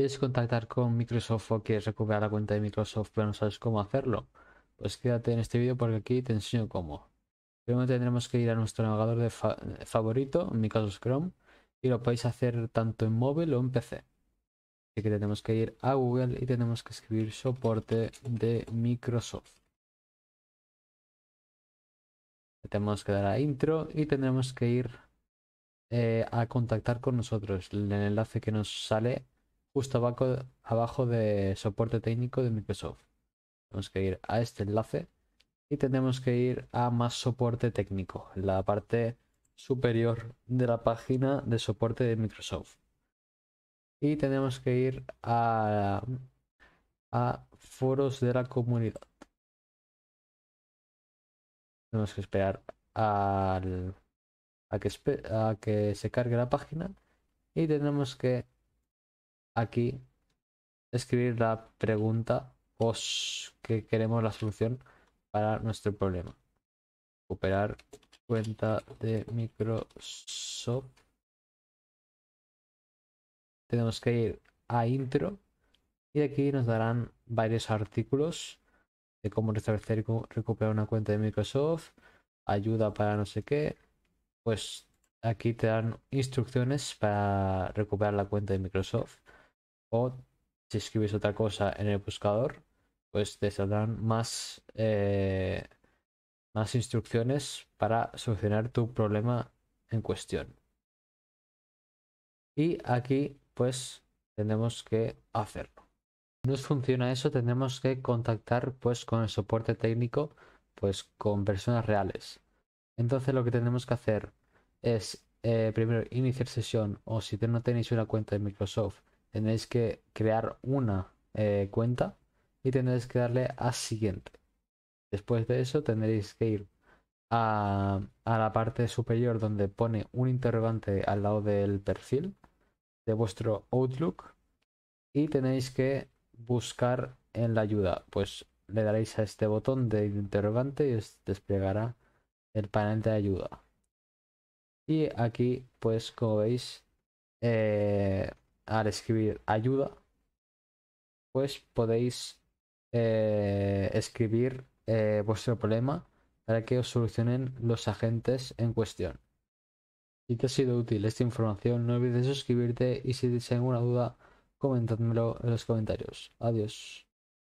¿Quieres contactar con Microsoft o quieres recuperar la cuenta de Microsoft pero no sabes cómo hacerlo? Pues quédate en este vídeo porque aquí te enseño cómo. Primero tendremos que ir a nuestro navegador de favorito, en mi caso Chrome, y lo podéis hacer tanto en móvil o en PC. Así que tenemos que ir a Google y tenemos que escribir soporte de Microsoft. Tenemos que dar a intro y tendremos que ir eh, a contactar con nosotros. El enlace que nos sale justo abajo, abajo de soporte técnico de Microsoft. Tenemos que ir a este enlace y tenemos que ir a más soporte técnico, la parte superior de la página de soporte de Microsoft. Y tenemos que ir a, foros de la comunidad. Tenemos que esperar a, a que se cargue la página y tenemos que aquí escribir la pregunta o pues, que queremos la solución para nuestro problema. Recuperar cuenta de Microsoft. Tenemos que ir a intro y aquí nos darán varios artículos de cómo restablecer y recuperar una cuenta de Microsoft, ayuda para no sé qué. Pues aquí te dan instrucciones para recuperar la cuenta de Microsoft o si escribís otra cosa en el buscador, pues te saldrán eh, más, instrucciones para solucionar tu problema en cuestión. Y aquí pues tenemos que hacerlo. Si os funciona eso, tenemos que contactar pues con el soporte técnico, pues con personas reales. Entonces lo que tenemos que hacer es eh, primero iniciar sesión o si no tenéis una cuenta de Microsoft tenéis que crear una eh, cuenta y tendréis que darle a siguiente. Después de eso tendréis que ir a, a, la parte superior donde pone un interrogante al lado del perfil de vuestro Outlook y tenéis que buscar en la ayuda. Pues le daréis a este botón de interrogante y os desplegará el panel de ayuda. Y aquí, pues como veis, eh, al escribir ayuda, pues podéis eh, escribir eh, vuestro problema para que os solucionen los agentes en cuestión. Si te ha sido útil esta información, no olvides suscribirte y si tienes alguna duda, comentadmelo en los comentarios. Adiós.